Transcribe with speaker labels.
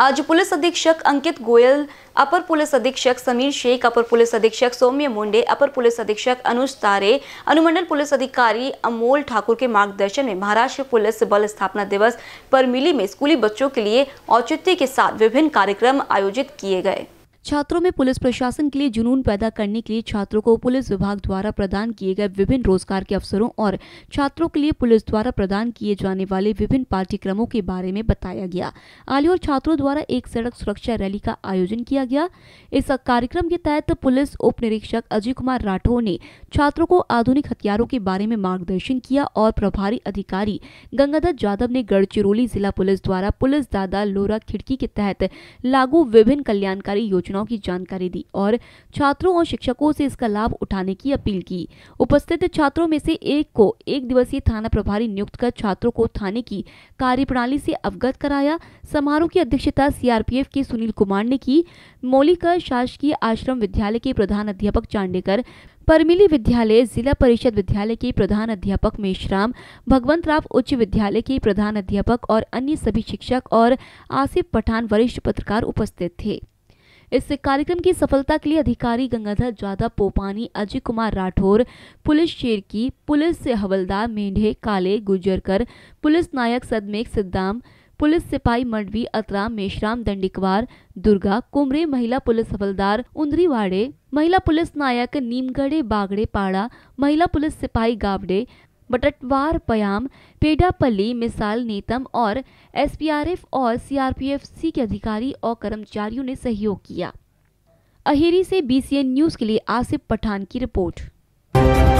Speaker 1: आज पुलिस अधीक्षक अंकित गोयल अपर पुलिस अधीक्षक समीर शेख अपर पुलिस अधीक्षक सौम्य मुंडे अपर पुलिस अधीक्षक अनुज तारे अनुमंडल पुलिस अधिकारी अमोल ठाकुर के मार्गदर्शन में महाराष्ट्र पुलिस बल स्थापना दिवस पर मिली में स्कूली बच्चों के लिए औचित्य के साथ विभिन्न कार्यक्रम आयोजित किए गए छात्रों में पुलिस प्रशासन के लिए जुनून पैदा करने के लिए छात्रों को पुलिस विभाग द्वारा प्रदान किए गए विभिन्न रोजगार के अवसरों और छात्रों के लिए पुलिस द्वारा प्रदान किए जाने वाले विभिन्न पाठ्यक्रमों के बारे में बताया गया आलियोर छात्रों द्वारा एक सड़क सुरक्षा रैली का आयोजन किया गया इस कार्यक्रम के तहत पुलिस उप निरीक्षक अजय कुमार राठौर ने छात्रों को आधुनिक हथियारों के बारे में मार्गदर्शन किया और प्रभारी अधिकारी गंगाधर यादव ने गढ़चिरौली जिला पुलिस द्वारा पुलिस दादा लोरा खिड़की के तहत लागू विभिन्न कल्याणकारी योजना योजनाओं की जानकारी दी और छात्रों और शिक्षकों से इसका लाभ उठाने की अपील की उपस्थित छात्रों में से एक को एक दिवसीय थाना प्रभारी नियुक्त कर छात्रों को थाने की कार्यप्रणाली से अवगत कराया समारोह की अध्यक्षता सीआरपीएफ के सुनील कुमार ने की मौलिकर शासकीय आश्रम विद्यालय के प्रधान अध्यापक चांडेकर परमिली विद्यालय जिला परिषद विद्यालय के प्रधान अध्यापक मेशराम भगवंत राव उच्च विद्यालय के प्रधान अध्यापक और अन्य सभी शिक्षक और आसिफ पठान वरिष्ठ पत्रकार उपस्थित थे इस कार्यक्रम की सफलता के लिए अधिकारी गंगाधर जाधव पोपानी अजय कुमार राठौर पुलिस की पुलिस हवलदार मेंढे काले गुजरकर पुलिस नायक सदमेक सिद्धाम पुलिस सिपाही मंडवी अतराम मेशराम दंडिकवार दुर्गा कुमरे महिला पुलिस हवलदार वाड़े महिला पुलिस नायक नीमगढ़े बागड़े पाड़ा महिला पुलिस सिपाही गावड़े बटटवार पयाम पेडापल्ली मिसाल नेतम और एसपीआरएफ और सीआरपीएफ के अधिकारी और कर्मचारियों ने सहयोग किया अहेरी से बीसीएन न्यूज के लिए आसिफ पठान की रिपोर्ट